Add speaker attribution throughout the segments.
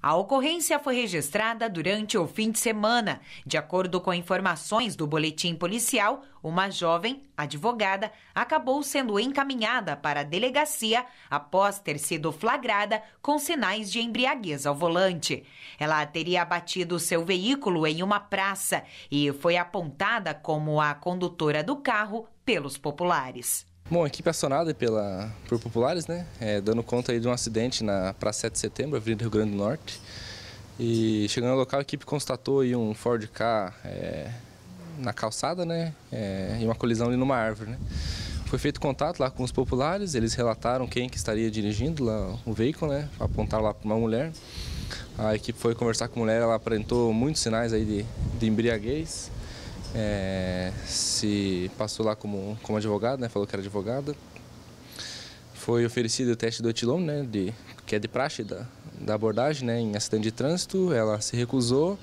Speaker 1: A ocorrência foi registrada durante o fim de semana. De acordo com informações do boletim policial, uma jovem advogada acabou sendo encaminhada para a delegacia após ter sido flagrada com sinais de embriaguez ao volante. Ela teria abatido seu veículo em uma praça e foi apontada como a condutora do carro pelos populares. Bom, a equipe é
Speaker 2: acionada pela, por populares, né? É, dando conta aí de um acidente na Praça 7 de Setembro, Avenida Rio Grande do Norte. E chegando ao local, a equipe constatou aí um Ford K é, na calçada, né? É, e uma colisão ali numa árvore, né? Foi feito contato lá com os populares, eles relataram quem que estaria dirigindo lá o veículo, né? Apontaram lá para uma mulher. A equipe foi conversar com a mulher, ela apresentou muitos sinais aí de, de embriaguez é, se passou lá como, como advogada, né, falou que era advogada. Foi oferecido o teste do etilômetro, né, de, que é de praxe da, da abordagem né, em acidente de trânsito. Ela se recusou.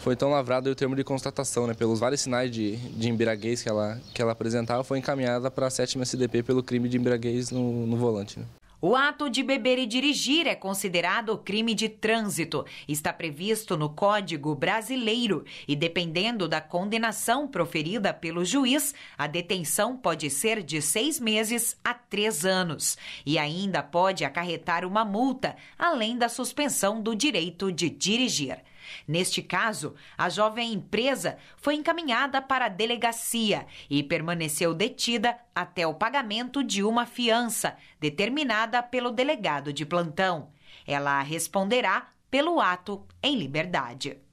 Speaker 2: Foi então lavrado o termo de constatação, né, pelos vários sinais de, de embriaguez que ela, que ela apresentava, foi encaminhada para a sétima CDP pelo crime de embriaguez no, no volante. Né.
Speaker 1: O ato de beber e dirigir é considerado crime de trânsito. Está previsto no Código Brasileiro e, dependendo da condenação proferida pelo juiz, a detenção pode ser de seis meses a três anos e ainda pode acarretar uma multa, além da suspensão do direito de dirigir. Neste caso, a jovem empresa foi encaminhada para a delegacia e permaneceu detida até o pagamento de uma fiança determinada pelo delegado de plantão. Ela responderá pelo ato em liberdade.